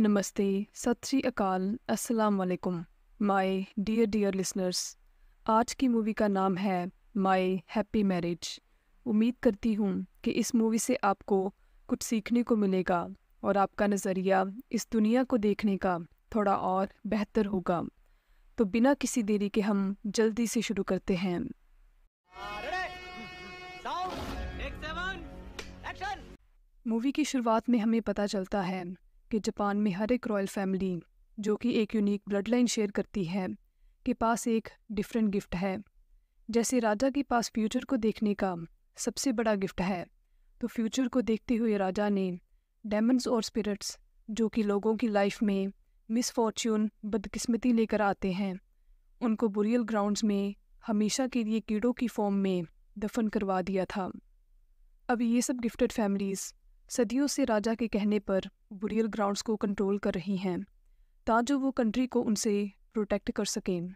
नमस्ते सत श्री अकाल अस्सलाम वालेकुम माय डियर डियर लिसनर्स आज की मूवी का नाम है माय हैप्पी मैरिज उम्मीद करती हूँ कि इस मूवी से आपको कुछ सीखने को मिलेगा और आपका नज़रिया इस दुनिया को देखने का थोड़ा और बेहतर होगा तो बिना किसी देरी के हम जल्दी से शुरू करते हैं मूवी की शुरुआत में हमें पता चलता है कि जापान में हर एक रॉयल फैमिली जो कि एक यूनिक ब्लड लाइन शेयर करती है के पास एक डिफरेंट गिफ्ट है जैसे राजा के पास फ्यूचर को देखने का सबसे बड़ा गिफ्ट है तो फ्यूचर को देखते हुए राजा ने डेमंड्स और स्पिरिट्स जो कि लोगों की लाइफ में मिसफॉर्च्यून बदकिस्मती लेकर आते हैं उनको बुरियल ग्राउंड्स में हमेशा के लिए कीड़ों की फॉर्म में दफन करवा दिया था अब ये सब गिफ्टेड फैमिलीज़ सदियों से राजा के कहने पर बुरियल ग्राउंड्स को कंट्रोल कर रही हैं ताजो वो कंट्री को उनसे प्रोटेक्ट कर सकें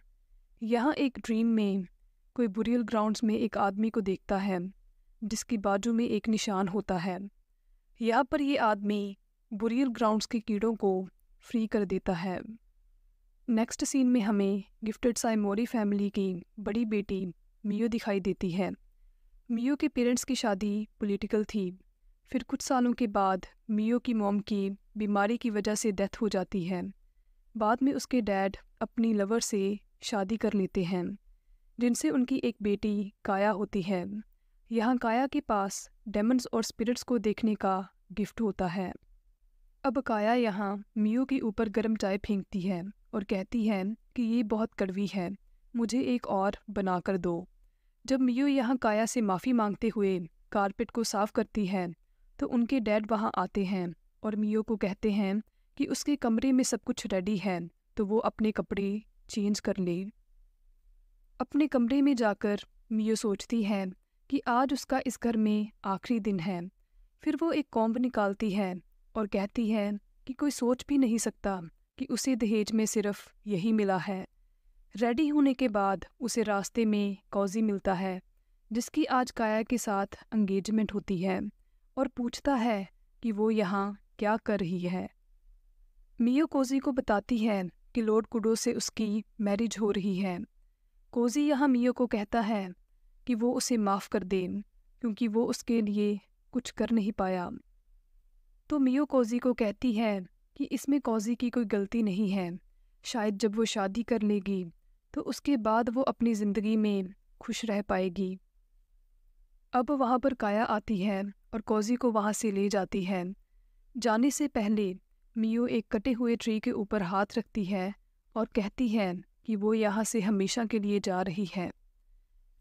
यहाँ एक ड्रीम में कोई बुरियल ग्राउंड्स में एक आदमी को देखता है जिसकी बाजू में एक निशान होता है यहाँ पर ये आदमी बुरियल ग्राउंड्स के कीड़ों को फ्री कर देता है नेक्स्ट सीन में हमें गिफ्टेड साइमोरी फैमिली की बड़ी बेटी मियो दिखाई देती है मियो के पेरेंट्स की शादी पॉलिटिकल थी फिर कुछ सालों के बाद मियो की मोम की बीमारी की वजह से डेथ हो जाती है बाद में उसके डैड अपनी लवर से शादी कर लेते हैं जिनसे उनकी एक बेटी काया होती है यहाँ काया के पास डेमंस और स्पिरिट्स को देखने का गिफ्ट होता है अब काया यहाँ मियो के ऊपर गर्म चाय फेंकती है और कहती है कि ये बहुत कड़वी है मुझे एक और बना कर दो जब मियो यहाँ काया से माफ़ी मांगते हुए कारपेट को साफ करती है तो उनके डैड वहाँ आते हैं और मियो को कहते हैं कि उसके कमरे में सब कुछ रेडी है तो वो अपने कपड़े चेंज कर ले अपने कमरे में जाकर मियो सोचती है कि आज उसका इस घर में आखिरी दिन है फिर वो एक कॉम्ब निकालती है और कहती है कि कोई सोच भी नहीं सकता कि उसे दहेज में सिर्फ यही मिला है रेडी होने के बाद उसे रास्ते में कॉजी मिलता है जिसकी आज काया के साथ एंगेजमेंट होती है और पूछता है कि वो यहाँ क्या कर रही है मियो कोजी को बताती है कि लॉर्ड कुडो से उसकी मैरिज हो रही है कोजी यहाँ मियो को कहता है कि वो उसे माफ़ कर दे क्योंकि वो उसके लिए कुछ कर नहीं पाया तो मियो कोजी को कहती है कि इसमें कोजी की कोई गलती नहीं है शायद जब वो शादी कर लेगी तो उसके बाद वो अपनी ज़िंदगी में खुश रह पाएगी अब वहाँ पर काया आती है और कोजी को वहाँ से ले जाती है जाने से पहले मियो एक कटे हुए ट्री के ऊपर हाथ रखती है और कहती है कि वो यहाँ से हमेशा के लिए जा रही है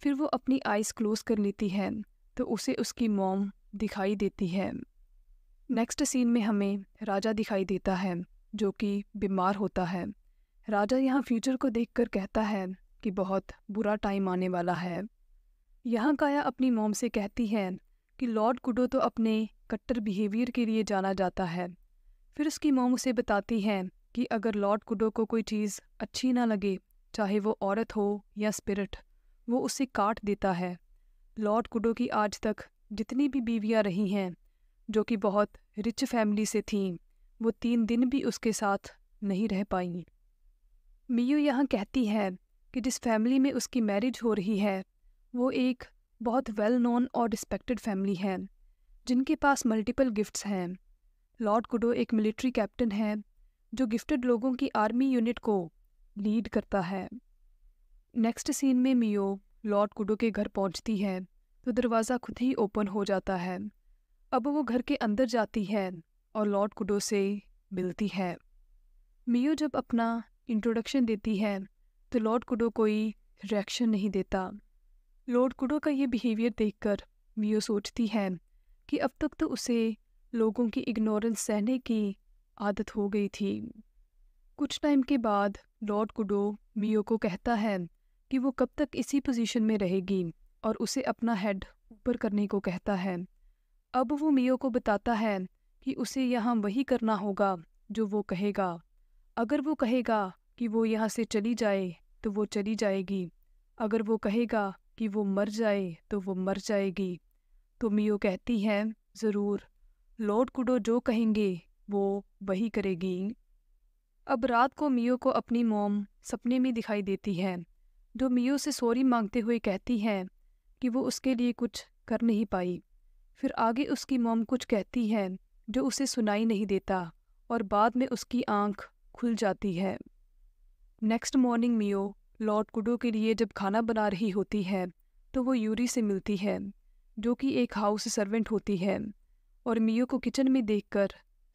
फिर वो अपनी आइज़ क्लोज कर लेती है तो उसे उसकी मॉम दिखाई देती है नेक्स्ट सीन में हमें राजा दिखाई देता है जो कि बीमार होता है राजा यहाँ फ्यूचर को देखकर कहता है कि बहुत बुरा टाइम आने वाला है यहाँ काया अपनी मोम से कहती है कि लॉर्ड कुडो तो अपने कट्टर बिहेवियर के लिए जाना जाता है फिर उसकी मोम उसे बताती है कि अगर लॉर्ड कुडो को कोई चीज़ अच्छी ना लगे चाहे वो औरत हो या स्पिरिट वो उसे काट देता है लॉर्ड कुडो की आज तक जितनी भी बीवियाँ रही हैं जो कि बहुत रिच फैमिली से थीं वो तीन दिन भी उसके साथ नहीं रह पाई मियू यहाँ कहती है कि जिस फैमिली में उसकी मैरिज हो रही है वो एक बहुत वेल नोन और रिस्पेक्टेड फैमिली है जिनके पास मल्टीपल गिफ्ट्स हैं लॉर्ड कुडो एक मिलिट्री कैप्टन है जो गिफ्टेड लोगों की आर्मी यूनिट को लीड करता है नेक्स्ट सीन में मियो लॉर्ड कुडो के घर पहुंचती है तो दरवाज़ा खुद ही ओपन हो जाता है अब वो घर के अंदर जाती है और लॉर्ड कुडो से मिलती है मियो जब अपना इंट्रोडक्शन देती है तो लॉर्ड कुडो कोई रिएक्शन नहीं देता लॉर्ड कुडो का ये बिहेवियर देखकर मियो सोचती है कि अब तक तो उसे लोगों की इग्नोरेंस सहने की आदत हो गई थी कुछ टाइम के बाद लॉर्ड कुडो मियो को कहता है कि वो कब तक इसी पोजीशन में रहेगी और उसे अपना हेड ऊपर करने को कहता है अब वो मियो को बताता है कि उसे यहाँ वही करना होगा जो वो कहेगा अगर वो कहेगा कि वो यहाँ से चली जाए तो वो चली जाएगी अगर वो कहेगा कि वो मर जाए तो वो मर जाएगी तो मियो कहती हैं ज़रूर लॉर्ड कुडो जो कहेंगे वो वही करेगी अब रात को मियो को अपनी मोम सपने में दिखाई देती है जो मियो से सॉरी मांगते हुए कहती है कि वो उसके लिए कुछ कर नहीं पाई फिर आगे उसकी मोम कुछ कहती है जो उसे सुनाई नहीं देता और बाद में उसकी आंख खुल जाती है next morning Miyo lord Kudo के लिए जब खाना बना रही होती है तो वो यूरी से मिलती है जो कि एक हाउस सर्वेंट होती है और मियो को किचन में देखकर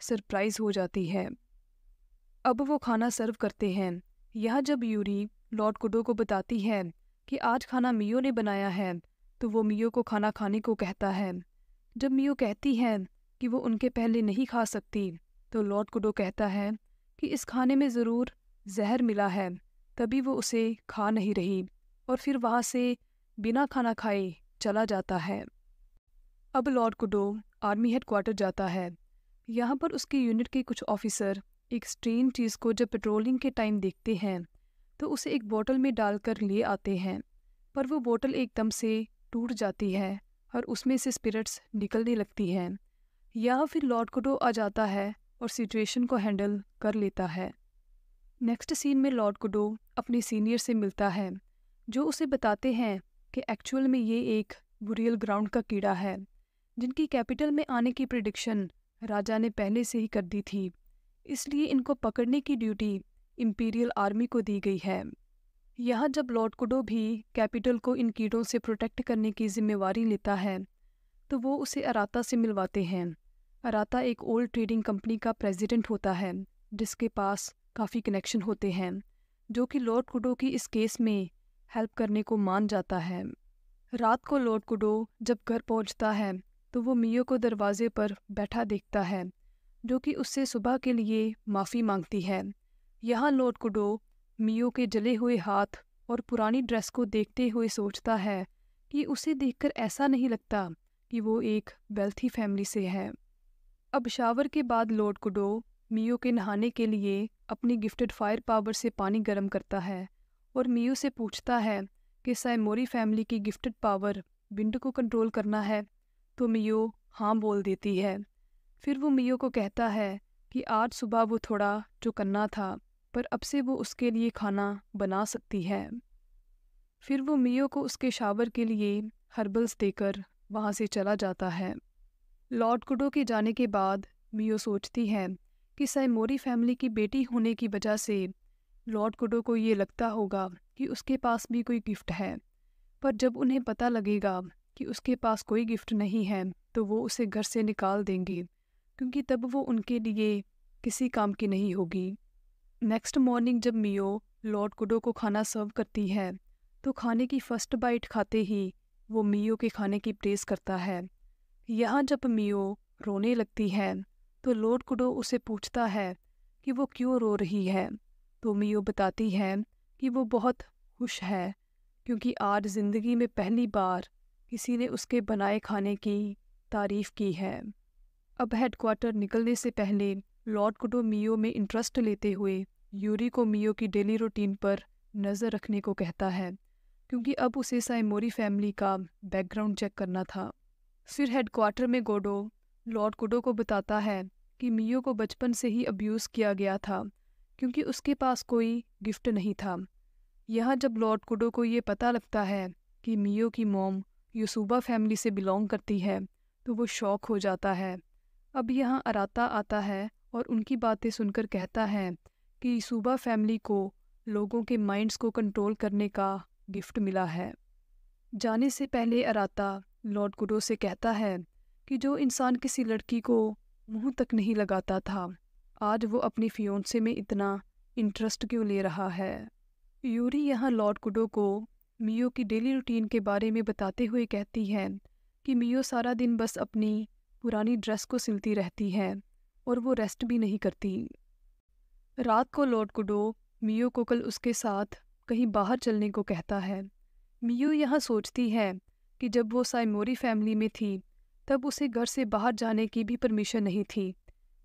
सरप्राइज हो जाती है अब वो खाना सर्व करते हैं यह जब यूरी लॉर्ड कुडो को बताती है कि आज खाना मियो ने बनाया है तो वो मियो को खाना खाने को कहता है जब मियो कहती है कि वो उनके पहले नहीं खा सकती तो लॉर्ड कुडो कहता है कि इस खाने में ज़रूर जहर मिला है तभी वो उसे खा नहीं रही और फिर वहाँ से बिना खाना खाए चला जाता है अब लॉर्ड कुडो आर्मी हेडक्वार्टर जाता है यहाँ पर उसकी यूनिट के कुछ ऑफिसर एक स्ट्रेन चीज़ को जब पेट्रोलिंग के टाइम देखते हैं तो उसे एक बोतल में डालकर ले आते हैं पर वो बोतल एकदम से टूट जाती है और उसमें से स्पिरिट्स निकलने लगती हैं यहाँ फिर लॉर्ड कुडो आ जाता है और सिचुएशन को हैंडल कर लेता है नेक्स्ट सीन में लॉर्ड गुडो अपने सीनियर से मिलता है जो उसे बताते हैं कि एक्चुअल में ये एक बुरियल ग्राउंड का कीड़ा है जिनकी कैपिटल में आने की प्रिडिक्शन राजा ने पहले से ही कर दी थी इसलिए इनको पकड़ने की ड्यूटी इम्पीरियल आर्मी को दी गई है यहाँ जब लॉर्ड कुडो भी कैपिटल को इन कीड़ों से प्रोटेक्ट करने की जिम्मेवारी लेता है तो वो उसे अराता से मिलवाते हैं अराता एक ओल्ड ट्रेडिंग कंपनी का प्रेसिडेंट होता है जिसके पास काफ़ी कनेक्शन होते हैं जो कि लॉर्ड कुडो की इस केस में हेल्प करने को मान जाता है रात को लॉर्ड कुडो जब घर पहुंचता है तो वो मियो को दरवाजे पर बैठा देखता है जो कि उससे सुबह के लिए माफ़ी मांगती है यहाँ लॉर्ड कुडो मियो के जले हुए हाथ और पुरानी ड्रेस को देखते हुए सोचता है कि उसे देखकर ऐसा नहीं लगता कि वो एक वेल्थी फैमिली से है अब शावर के बाद लॉर्ड कुडो मियो के नहाने के लिए अपनी गिफ्टेड फायर पावर से पानी गर्म करता है और मियो से पूछता है कि सैमोरी फैमिली की गिफ्टेड पावर विंड को कंट्रोल करना है तो मियो हाँ बोल देती है फिर वो मियो को कहता है कि आज सुबह वो थोड़ा चुकन्ना था पर अब से वो उसके लिए खाना बना सकती है फिर वो मियो को उसके शावर के लिए हर्बल्स देकर वहाँ से चला जाता है लॉर्ड कुडो के जाने के बाद मियो सोचती है कि सैमोरी फैमिली की बेटी होने की वजह से लॉर्ड कुडो को ये लगता होगा कि उसके पास भी कोई गिफ्ट है पर जब उन्हें पता लगेगा कि उसके पास कोई गिफ्ट नहीं है तो वो उसे घर से निकाल देंगे क्योंकि तब वो उनके लिए किसी काम की नहीं होगी नेक्स्ट मॉर्निंग जब मियो लॉर्ड कुडो को खाना सर्व करती है तो खाने की फर्स्ट बाइट खाते ही वो मियो के खाने की प्रेस करता है यहाँ जब मियो रोने लगती है तो लॉर्ड कुडो उसे पूछता है कि वो क्यों रो रही है तो मियो बताती है कि वो बहुत खुश है क्योंकि आज ज़िंदगी में पहली बार किसी ने उसके बनाए खाने की तारीफ़ की है अब हेडक्वार्टर निकलने से पहले लॉर्ड कुडो मियो में इंटरेस्ट लेते हुए यूरी को मियो की डेली रूटीन पर नज़र रखने को कहता है क्योंकि अब उसे साइमोरी फैमिली का बैकग्राउंड चेक करना था फिर हेडक्वार्टर में गोडो लॉर्ड कुडो को बताता है कि मियो को बचपन से ही अब्यूज़ किया गया था क्योंकि उसके पास कोई गिफ्ट नहीं था यहाँ जब लॉर्ड कुडो को ये पता लगता है कि मियो की मोम यूसुबा फैमिली से बिलोंग करती है तो वो शौक हो जाता है अब यहाँ अराता आता है और उनकी बातें सुनकर कहता है कि यूसुबा फैमिली को लोगों के माइंड्स को कंट्रोल करने का गिफ्ट मिला है जाने से पहले अराता लॉर्ड कुडो से कहता है कि जो इंसान किसी लड़की को मुंह तक नहीं लगाता था आज वो अपनी फियोंसे में इतना इंटरेस्ट क्यों ले रहा है यूरी यहाँ लॉर्ड कुडो को मियो की डेली रूटीन के बारे में बताते हुए कहती है कि मियो सारा दिन बस अपनी पुरानी ड्रेस को सिलती रहती है और वो रेस्ट भी नहीं करती रात को लॉर्ड कुडो मियो को कल उसके साथ कहीं बाहर चलने को कहता है मियो यहाँ सोचती है कि जब वो साइमोरी फैमिली में थी तब उसे घर से बाहर जाने की भी परमिशन नहीं थी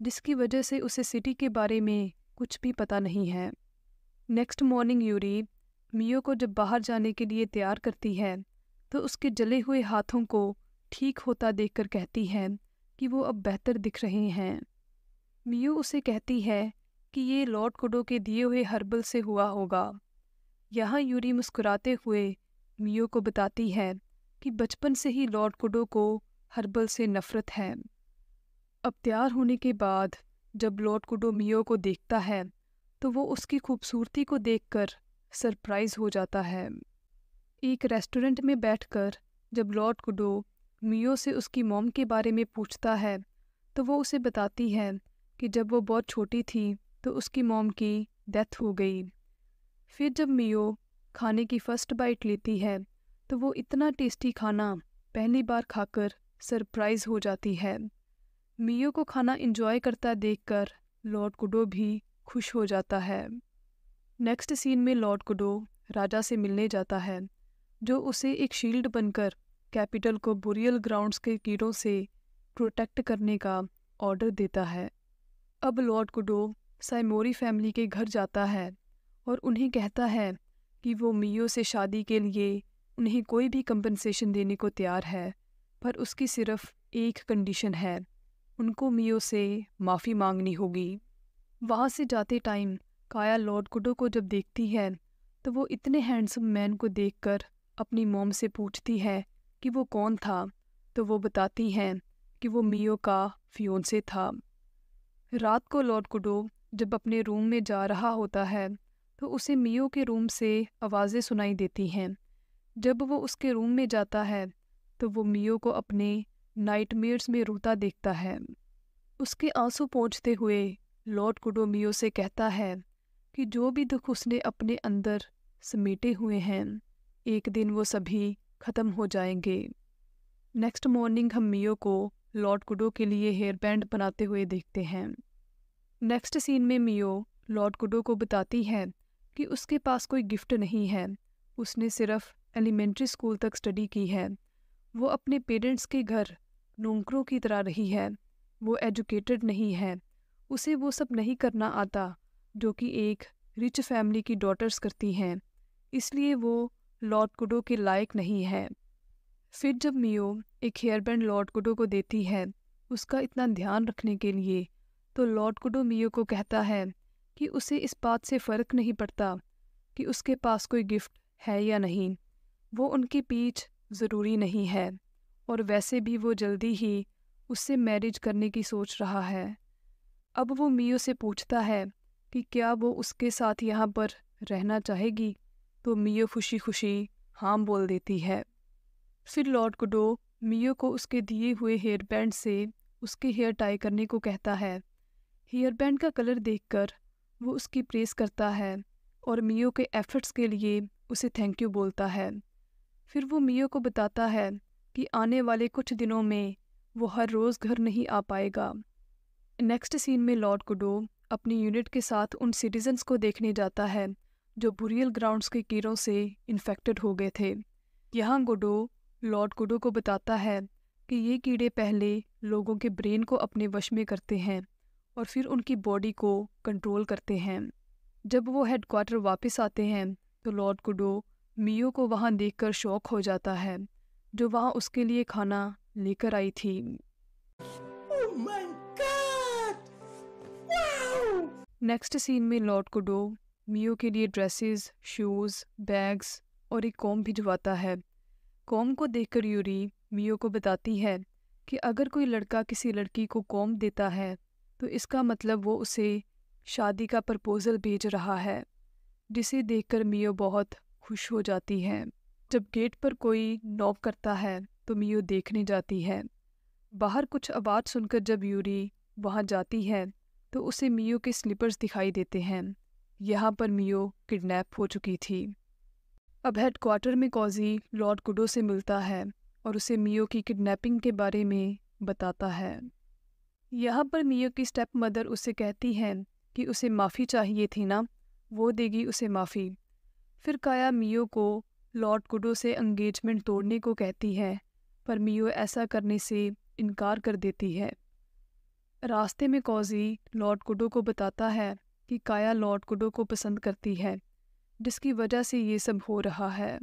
जिसकी वजह से उसे सिटी के बारे में कुछ भी पता नहीं है नेक्स्ट मॉर्निंग यूरी मियो को जब बाहर जाने के लिए तैयार करती है तो उसके जले हुए हाथों को ठीक होता देखकर कहती है कि वो अब बेहतर दिख रहे हैं मियो उसे कहती है कि ये लॉर्ड कुडो के दिए हुए हर्बल से हुआ होगा यहाँ यूरी मुस्कुराते हुए मियो को बताती है कि बचपन से ही लॉर्ड कुडो को हर्बल से नफरत है अब तैयार होने के बाद जब लॉर्ड कुडोमियो को देखता है तो वो उसकी खूबसूरती को देखकर सरप्राइज हो जाता है एक रेस्टोरेंट में बैठकर जब लॉर्ड कुडो मियो से उसकी मोम के बारे में पूछता है तो वो उसे बताती है कि जब वो बहुत छोटी थी तो उसकी मोम की डेथ हो गई फिर जब मियो खाने की फर्स्ट बाइट लेती है तो वो इतना टेस्टी खाना पहली बार खाकर सरप्राइज हो जाती है मियो को खाना इंजॉय करता देखकर लॉर्ड कुडो भी खुश हो जाता है नेक्स्ट सीन में लॉर्ड कुडो राजा से मिलने जाता है जो उसे एक शील्ड बनकर कैपिटल को बुरियल ग्राउंड्स के कीड़ों से प्रोटेक्ट करने का ऑर्डर देता है अब लॉर्ड कुडो साइमोरी फैमिली के घर जाता है और उन्हें कहता है कि वो मियो से शादी के लिए उन्हें कोई भी कंपनसेशन देने को तैयार है पर उसकी सिर्फ एक कंडीशन है उनको मियो से माफ़ी मांगनी होगी वहाँ से जाते टाइम काया लॉर्ड कुडो को जब देखती है तो वो इतने हैंडसम मैन को देखकर अपनी मोम से पूछती है कि वो कौन था तो वो बताती हैं कि वो मियो का से था रात को लॉर्ड कुडो जब अपने रूम में जा रहा होता है तो उसे मियो के रूम से आवाज़ें सुनाई देती हैं जब वो उसके रूम में जाता है तो वो मियो को अपने नाइटमेयर्स में रोता देखता है उसके आंसू पहुँचते हुए लॉर्ड कुडो मियो से कहता है कि जो भी दुख उसने अपने अंदर समेटे हुए हैं एक दिन वो सभी ख़त्म हो जाएंगे नेक्स्ट मॉर्निंग हम मियो को लॉर्ड कुडो के लिए हेयर बैंड बनाते हुए देखते हैं नेक्स्ट सीन में मियो लॉर्ड कुडो को बताती है कि उसके पास कोई गिफ्ट नहीं है उसने सिर्फ एलिमेंट्री स्कूल तक स्टडी की है वो अपने पेरेंट्स के घर नौकरों की तरह रही है वो एजुकेटेड नहीं है उसे वो सब नहीं करना आता जो कि एक रिच फैमिली की डॉटर्स करती हैं इसलिए वो लॉर्ड कुडो के लायक नहीं है फिर जब मियो एक हेयरबैंड लॉर्ड कुडो को देती है उसका इतना ध्यान रखने के लिए तो लॉर्ड कुडो मियो को कहता है कि उसे इस बात से फ़र्क नहीं पड़ता कि उसके पास कोई गिफ्ट है या नहीं वो उनके पीठ ज़रूरी नहीं है और वैसे भी वो जल्दी ही उससे मैरिज करने की सोच रहा है अब वो मियो से पूछता है कि क्या वो उसके साथ यहाँ पर रहना चाहेगी तो मियो खुशी खुशी हाँ बोल देती है फिर लॉर्ड गुडो मियो को उसके दिए हुए हेयर बैंड से उसके हेयर टाई करने को कहता है हेयर बैंड का कलर देखकर वो उसकी प्रेस करता है और मियो के एफर्ट्स के लिए उसे थैंक यू बोलता है फिर वो मियो को बताता है कि आने वाले कुछ दिनों में वो हर रोज़ घर नहीं आ पाएगा नेक्स्ट सीन में लॉर्ड गुडो अपनी यूनिट के साथ उन सिटीजन्स को देखने जाता है जो बुरियल ग्राउंड्स के कीड़ों से इन्फेक्टेड हो गए थे यहाँ गुडो लॉर्ड गुडो को बताता है कि ये कीड़े पहले लोगों के ब्रेन को अपने वश में करते हैं और फिर उनकी बॉडी को कंट्रोल करते हैं जब वो हेडक्वार्टर वापस आते हैं तो लॉर्ड गुडो मियो को वहाँ देखकर शौक हो जाता है जो वहाँ उसके लिए खाना लेकर आई थी नेक्स्ट oh सीन में लॉर्ड कुडो मियो के लिए ड्रेसेस, शूज़ बैग्स और एक कॉम भिजवाता है कॉम को देखकर यूरी मियो को बताती है कि अगर कोई लड़का किसी लड़की को कॉम देता है तो इसका मतलब वो उसे शादी का प्रपोज़ल भेज रहा है जिसे देखकर मियो बहुत खुश हो जाती है जब गेट पर कोई नॉक करता है तो मियो देखने जाती है बाहर कुछ आवाज़ सुनकर जब यूरी वहाँ जाती है तो उसे मियो के स्लीपर्स दिखाई देते हैं यहाँ पर मियो किडनैप हो चुकी थी अब हेडक्वार्टर में कॉजी लॉर्ड कुडो से मिलता है और उसे मियो की किडनैपिंग के बारे में बताता है यहाँ पर मियो की स्टेप मदर उसे कहती है कि उसे माफ़ी चाहिए थी ना वो देगी उसे माफ़ी फिर काया मियो को लॉर्ड कुडो से एंगेजमेंट तोड़ने को कहती है पर मियो ऐसा करने से इनकार कर देती है रास्ते में कॉजी लॉर्ड कुडो को बताता है कि काया लॉर्ड कुडो को पसंद करती है जिसकी वजह से ये सब हो रहा है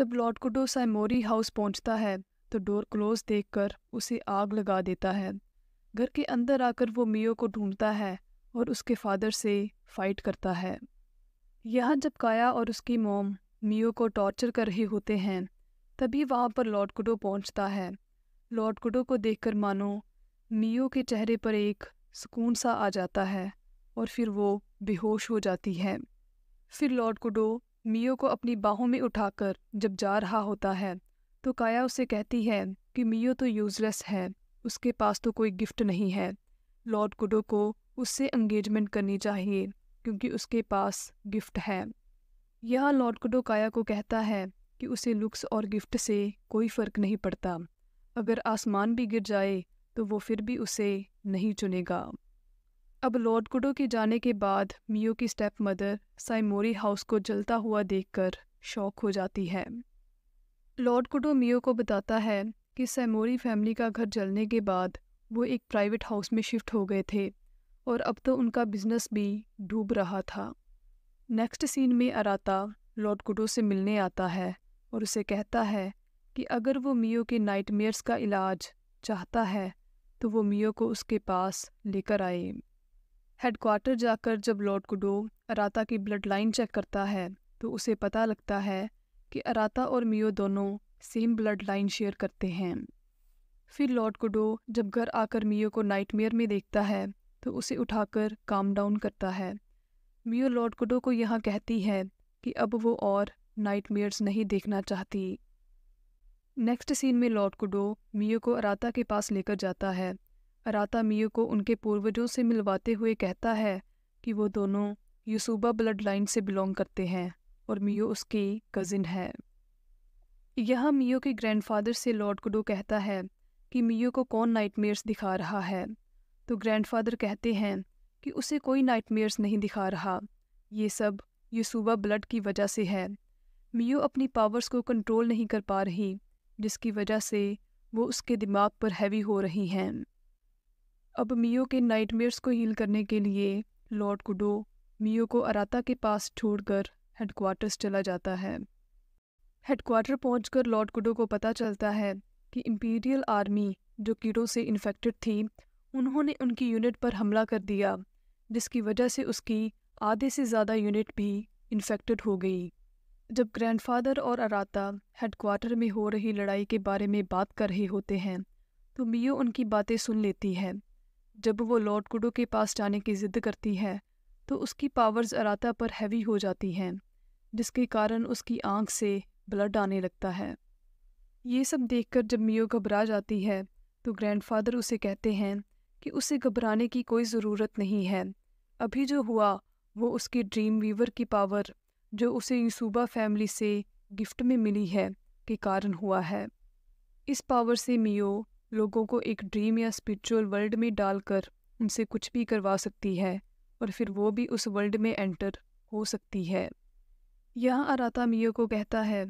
जब लॉर्ड कुडो सैमोरी हाउस पहुंचता है तो डोर क्लोज देखकर उसे आग लगा देता है घर के अंदर आकर वो मियो को ढूंढता है और उसके फादर से फाइट करता है यहाँ जब काया और उसकी मोम मियो को टॉर्चर कर रहे होते हैं तभी वहाँ पर लॉर्ड कुडो पहुँचता है लॉर्ड कुडो को कर मानो मियो के चेहरे पर एक सुकून सा आ जाता है और फिर वो बेहोश हो जाती है फिर लॉर्ड कुडो मियो को अपनी बाहों में उठाकर जब जा रहा होता है तो काया उसे कहती है कि मियो तो यूज़लेस है उसके पास तो कोई गिफ्ट नहीं है लॉर्ड कुडो को उससे एंगेजमेंट करनी चाहिए क्योंकि उसके पास गिफ्ट है यह लॉर्ड कुडोकाया को कहता है कि उसे लुक्स और गिफ्ट से कोई फ़र्क नहीं पड़ता अगर आसमान भी गिर जाए तो वो फिर भी उसे नहीं चुनेगा अब लॉर्ड कुडो के जाने के बाद मियो की स्टेप मदर साइमोरी हाउस को जलता हुआ देखकर शौक हो जाती है लॉर्ड कुडो मियो को बताता है कि सैमोरी फैमिली का घर जलने के बाद वो एक प्राइवेट हाउस में शिफ्ट हो गए थे और अब तो उनका बिजनेस भी डूब रहा था नेक्स्ट सीन में अराता लॉर्ड कुडो से मिलने आता है और उसे कहता है कि अगर वो मियो के नाइटमेयर्स का इलाज चाहता है तो वो मियो को उसके पास लेकर आए हेडक्वार्टर जाकर जब लॉर्ड कुडो अराता की ब्लड लाइन चेक करता है तो उसे पता लगता है कि अराता और मियो दोनों सेम ब्लड लाइन शेयर करते हैं फिर लॉर्ड कुडो जब घर आकर मियो को नाइटमेयर में देखता है तो उसे उठाकर काम डाउन करता है मियो कुडो को यहाँ कहती है कि अब वो और नाइट नहीं देखना चाहती नेक्स्ट सीन में कुडो मियो को अराता के पास लेकर जाता है अराता मियो को उनके पूर्वजों से मिलवाते हुए कहता है कि वो दोनों यूसुबा ब्लड लाइन से बिलोंग करते हैं और मियो उसकी कज़िन है यहाँ मियो के ग्रैंडफादर से लॉर्ड कुडो कहता है कि मियो को कौन नाइटमेयर्स दिखा रहा है तो ग्रैंडफादर कहते हैं कि उसे कोई नाइटमेयर्स नहीं दिखा रहा ये सब यूसुबा ब्लड की वजह से है मियो अपनी पावर्स को कंट्रोल नहीं कर पा रही जिसकी वजह से वो उसके दिमाग पर हैवी हो रही हैं अब मियो के नाइटमेयर्स को हील करने के लिए लॉर्ड कुडो मियो को अराता के पास छोड़कर हेडक्वार्टर्स चला जाता है हेडक्वार्टर पहुंचकर लॉर्ड कुडो को पता चलता है कि इम्पीरियल आर्मी जो कीड़ों से इन्फेक्टेड थी उन्होंने उनकी यूनिट पर हमला कर दिया जिसकी वजह से उसकी आधे से ज़्यादा यूनिट भी इन्फेक्टेड हो गई जब ग्रैंडफादर और अराता हेडक्वार्टर में हो रही लड़ाई के बारे में बात कर रहे होते हैं तो मियो उनकी बातें सुन लेती है जब वो लॉर्ड कुडो के पास जाने की जिद करती है तो उसकी पावर्स अराता पर हैवी हो जाती हैं जिसके कारण उसकी आंख से ब्लड आने लगता है ये सब देखकर जब मियो घबरा जाती है तो ग्रैंडफादर उसे कहते हैं कि उसे घबराने की कोई ज़रूरत नहीं है अभी जो हुआ वो उसकी ड्रीम वीवर की पावर जो उसे यूसूबा फैमिली से गिफ्ट में मिली है के कारण हुआ है इस पावर से मियो लोगों को एक ड्रीम या स्पिरिचुअल वर्ल्ड में डालकर उनसे कुछ भी करवा सकती है और फिर वो भी उस वर्ल्ड में एंटर हो सकती है यहाँ अराता मियो को कहता है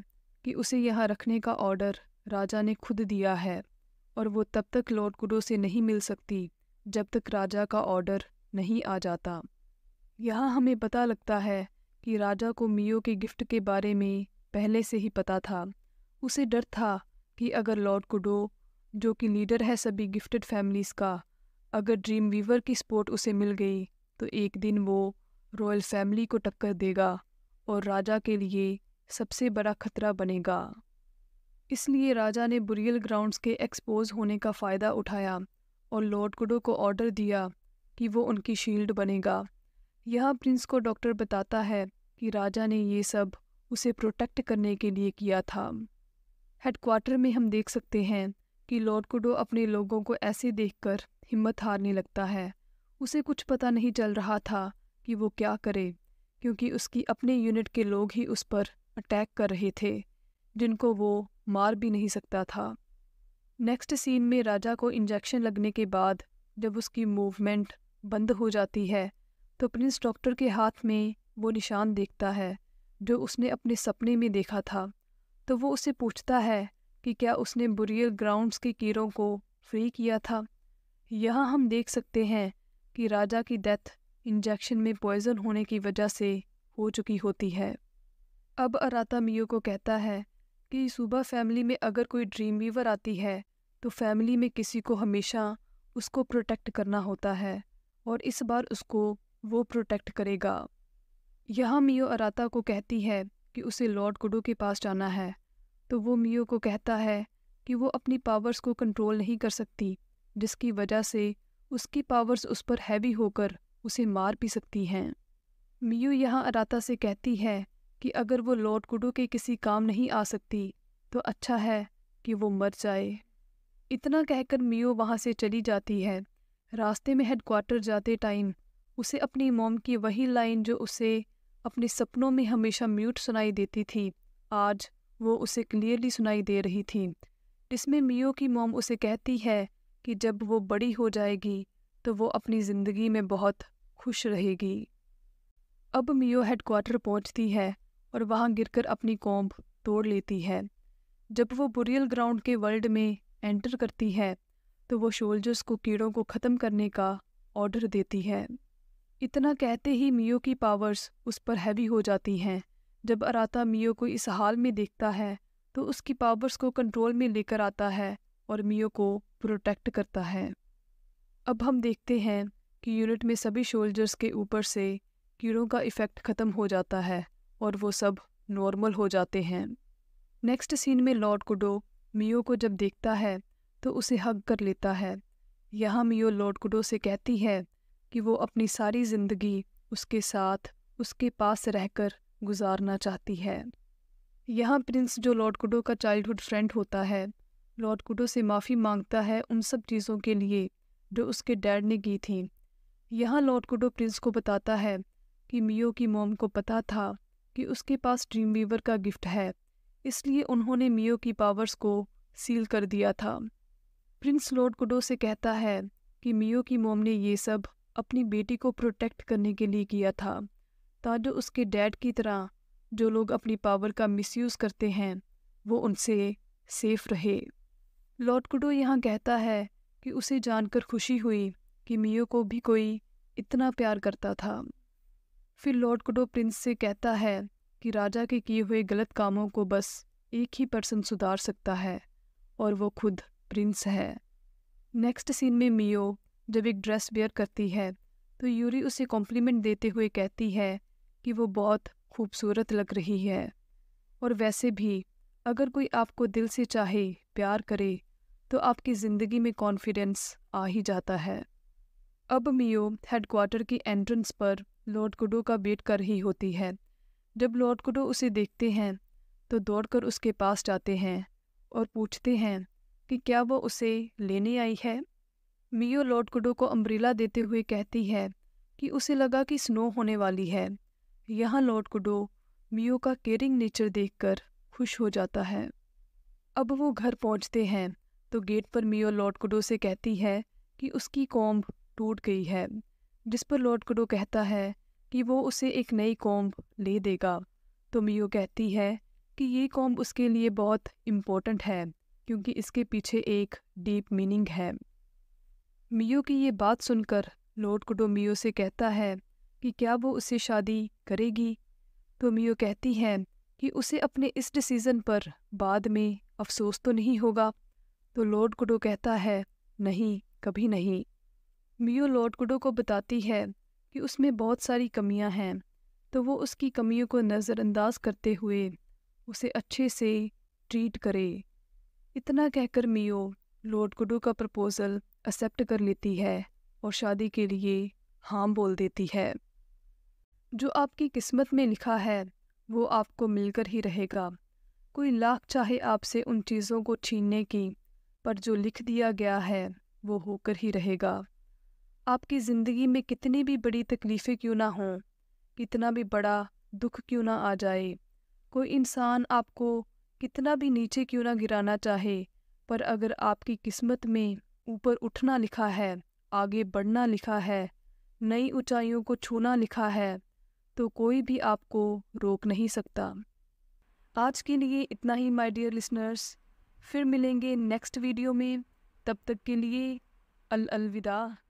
कि उसे यहाँ रखने का ऑर्डर राजा ने खुद दिया है और वो तब तक लॉर्ड गुडो से नहीं मिल सकती जब तक राजा का ऑर्डर नहीं आ जाता यहाँ हमें पता लगता है कि राजा को मियो के गिफ्ट के बारे में पहले से ही पता था उसे डर था कि अगर लॉर्ड कुडो जो कि लीडर है सभी गिफ्टेड फैमिलीज़ का अगर ड्रीम वीवर की स्पोर्ट उसे मिल गई तो एक दिन वो रॉयल फैमिली को टक्कर देगा और राजा के लिए सबसे बड़ा खतरा बनेगा इसलिए राजा ने बुरियल ग्राउंड्स के एक्सपोज होने का फ़ायदा उठाया और लॉर्ड गुडो को ऑर्डर दिया कि वो उनकी शील्ड बनेगा यह प्रिंस को डॉक्टर बताता है कि राजा ने ये सब उसे प्रोटेक्ट करने के लिए किया था हेडक्वार्टर में हम देख सकते हैं कि लॉर्ड कुडो अपने लोगों को ऐसे देखकर हिम्मत हारने लगता है उसे कुछ पता नहीं चल रहा था कि वो क्या करे क्योंकि उसकी अपने यूनिट के लोग ही उस पर अटैक कर रहे थे जिनको वो मार भी नहीं सकता था नेक्स्ट सीन में राजा को इंजेक्शन लगने के बाद जब उसकी मूवमेंट बंद हो जाती है तो प्रिंस डॉक्टर के हाथ में वो निशान देखता है जो उसने अपने सपने में देखा था तो वो उसे पूछता है कि क्या उसने बुरियल ग्राउंड्स के कीड़ों को फ्री किया था यहाँ हम देख सकते हैं कि राजा की डेथ इंजेक्शन में पॉइजन होने की वजह से हो चुकी होती है अब अराता मियो को कहता है कि सूबा फैमिली में अगर कोई ड्रीम वीवर आती है तो फैमिली में किसी को हमेशा उसको प्रोटेक्ट करना होता है और इस बार उसको वो प्रोटेक्ट करेगा यहाँ मियो अराता को कहती है कि उसे लॉर्ड गुडो के पास जाना है तो वो मियो को कहता है कि वो अपनी पावर्स को कंट्रोल नहीं कर सकती जिसकी वजह से उसकी पावर्स उस पर हैवी होकर उसे मार भी सकती हैं मियो यहाँ अराता से कहती है कि अगर वो लॉर्ड गुडो के किसी काम नहीं आ सकती तो अच्छा है कि वो मर जाए इतना कहकर मियो वहाँ से चली जाती है रास्ते में हेडक्वार्टर जाते टाइम उसे अपनी मोम की वही लाइन जो उसे अपने सपनों में हमेशा म्यूट सुनाई देती थी आज वो उसे क्लियरली सुनाई दे रही थी इसमें मियो की मोम उसे कहती है कि जब वो बड़ी हो जाएगी तो वो अपनी ज़िंदगी में बहुत खुश रहेगी अब मियो हेडक्वार्टर पहुंचती है और वहाँ गिरकर अपनी कोम्ब तोड़ लेती है जब वो बुरियल ग्राउंड के वर्ल्ड में एंटर करती है तो वो शोल्जर्स को कीड़ों को ख़त्म करने का ऑर्डर देती है इतना कहते ही मियो की पावर्स उस पर हैवी हो जाती हैं जब अराता मियो को इस हाल में देखता है तो उसकी पावर्स को कंट्रोल में लेकर आता है और मियो को प्रोटेक्ट करता है अब हम देखते हैं कि यूनिट में सभी शोल्जर्स के ऊपर से कीड़ों का इफ़ेक्ट ख़त्म हो जाता है और वो सब नॉर्मल हो जाते हैं नेक्स्ट सीन में लॉर्ड कुडो मियो को जब देखता है तो उसे हग कर लेता है यहाँ मियो लॉर्ड से कहती है कि वो अपनी सारी जिंदगी उसके साथ उसके पास रहकर गुजारना चाहती है यहाँ प्रिंस जो लॉर्ड कुडो का चाइल्डहुड फ्रेंड होता है लॉर्ड कुडो से माफ़ी मांगता है उन सब चीज़ों के लिए जो उसके डैड ने की थी यहाँ लॉर्ड कुडो प्रिंस को बताता है कि मियो की मोम को पता था कि उसके पास ड्रीम वीवर का गिफ्ट है इसलिए उन्होंने मियो की पावर्स को सील कर दिया था प्रिंस लॉर्ड गुडो से कहता है कि मियो की मोम ने ये सब अपनी बेटी को प्रोटेक्ट करने के लिए किया था ताजो उसके डैड की तरह जो लोग अपनी पावर का मिसयूज़ करते हैं वो उनसे सेफ रहे लॉर्ड गुडो यहाँ कहता है कि उसे जानकर खुशी हुई कि मियो को भी कोई इतना प्यार करता था फिर लॉर्ड गुडो प्रिंस से कहता है कि राजा के किए हुए गलत कामों को बस एक ही पर्सन सुधार सकता है और वो खुद प्रिंस है नेक्स्ट सीन में मियो जब एक ड्रेस वेयर करती है तो यूरी उसे कॉम्प्लीमेंट देते हुए कहती है कि वो बहुत खूबसूरत लग रही है और वैसे भी अगर कोई आपको दिल से चाहे प्यार करे तो आपकी ज़िंदगी में कॉन्फिडेंस आ ही जाता है अब मियो हेडक्वार्टर की एंट्रेंस पर लॉर्ड गुडो का वेट कर रही होती है जब लॉर्ड कुडो उसे देखते हैं तो दौड़कर उसके पास जाते हैं और पूछते हैं कि क्या वो उसे लेने आई है मियो लॉर्ड कुडो को अम्ब्रेला देते हुए कहती है कि उसे लगा कि स्नो होने वाली है यहाँ लॉर्ड कुडो मियो का केयरिंग नेचर देखकर खुश हो जाता है अब वो घर पहुँचते हैं तो गेट पर मियो लॉर्ड कुडो से कहती है कि उसकी कॉम्ब टूट गई है जिस पर लॉर्ड कुडो कहता है कि वो उसे एक नई कॉम्ब ले देगा तो मियो कहती है कि ये कॉम्ब उसके लिए बहुत इम्पोर्टेंट है क्योंकि इसके पीछे एक डीप मीनिंग है मियो की ये बात सुनकर लॉर्ड कुडो मियो से कहता है कि क्या वो उसे शादी करेगी तो मियो कहती है कि उसे अपने इस डिसीज़न पर बाद में अफसोस तो नहीं होगा तो लॉर्ड कुडो कहता है नहीं कभी नहीं मियो लॉर्ड कुडो को बताती है कि उसमें बहुत सारी कमियां हैं तो वो उसकी कमियों को नज़रअंदाज करते हुए उसे अच्छे से ट्रीट करे इतना कहकर मियो लॉर्ड गुडो का प्रपोज़ल एक्सेप्ट कर लेती है और शादी के लिए हाँ बोल देती है जो आपकी किस्मत में लिखा है वो आपको मिलकर ही रहेगा कोई लाख चाहे आपसे उन चीज़ों को छीनने की पर जो लिख दिया गया है वो होकर ही रहेगा आपकी ज़िंदगी में कितनी भी बड़ी तकलीफ़ें क्यों ना हों कितना भी बड़ा दुख क्यों ना आ जाए कोई इंसान आपको कितना भी नीचे क्यों ना गिराना चाहे पर अगर आपकी किस्मत में ऊपर उठना लिखा है आगे बढ़ना लिखा है नई ऊंचाइयों को छूना लिखा है तो कोई भी आपको रोक नहीं सकता आज के लिए इतना ही माय डियर लिसनर्स फिर मिलेंगे नेक्स्ट वीडियो में तब तक के लिए अल अलविदा